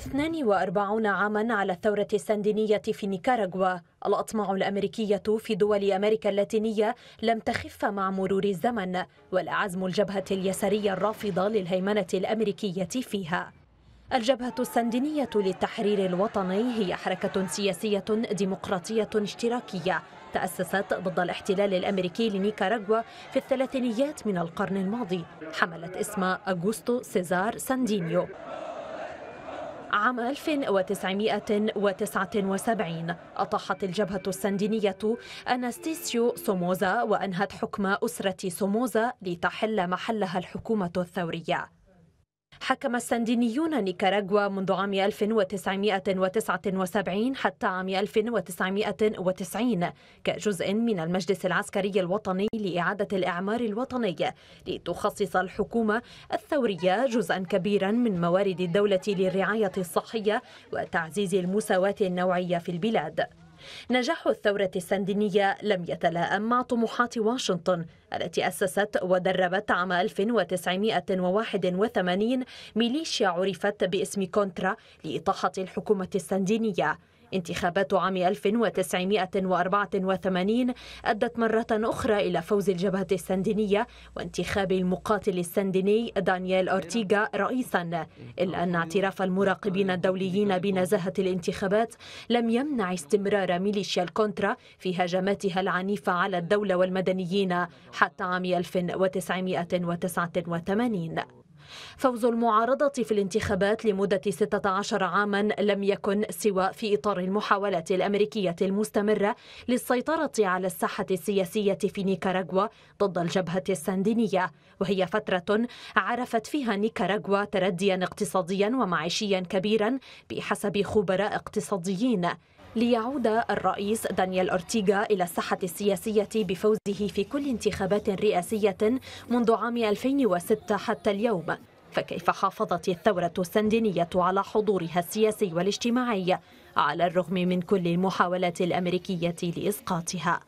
42 عاما على الثورة السندينية في نيكاراغوا الأطماع الأمريكية في دول أمريكا اللاتينية لم تخف مع مرور الزمن ولا عزم الجبهة اليسارية الرافضة للهيمنة الأمريكية فيها الجبهة السندينية للتحرير الوطني هي حركة سياسية ديمقراطية اشتراكية تأسست ضد الاحتلال الأمريكي لنيكاراغوا في الثلاثينيات من القرن الماضي حملت اسم أغوستو سيزار ساندينيو عام 1979 أطاحت الجبهة السندينية أناستيسيو سوموزا وأنهت حكم أسرة سوموزا لتحل محلها الحكومة الثورية حكم السندينيون نيكاراغوا منذ عام 1979 حتى عام 1990 كجزء من المجلس العسكري الوطني لإعادة الإعمار الوطني لتخصص الحكومة الثورية جزءا كبيرا من موارد الدولة للرعاية الصحية وتعزيز المساواة النوعية في البلاد نجاح الثورة السندينية لم يتلائم مع طموحات واشنطن التي أسست ودربت عام 1981 ميليشيا عرفت باسم كونترا لإطاحة الحكومة السندينية انتخابات عام 1984 أدت مرة أخرى إلى فوز الجبهة السندينية وانتخاب المقاتل السنديني دانييل أورتيغا رئيسا إلا أن اعتراف المراقبين الدوليين بنزاهة الانتخابات لم يمنع استمرار ميليشيا الكونترا في هجماتها العنيفة على الدولة والمدنيين حتى عام 1989 فوز المعارضة في الانتخابات لمدة 16 عاما لم يكن سوى في إطار المحاولات الأمريكية المستمرة للسيطرة على الساحة السياسية في نيكاراغوا ضد الجبهة الساندينية وهي فترة عرفت فيها نيكاراغوا ترديا اقتصاديا ومعيشيا كبيرا بحسب خبراء اقتصاديين ليعود الرئيس دانيال أورتيغا إلى الساحة السياسية بفوزه في كل انتخابات رئاسية منذ عام 2006 حتى اليوم فكيف حافظت الثورة السندينية على حضورها السياسي والاجتماعي على الرغم من كل المحاولات الأمريكية لإسقاطها؟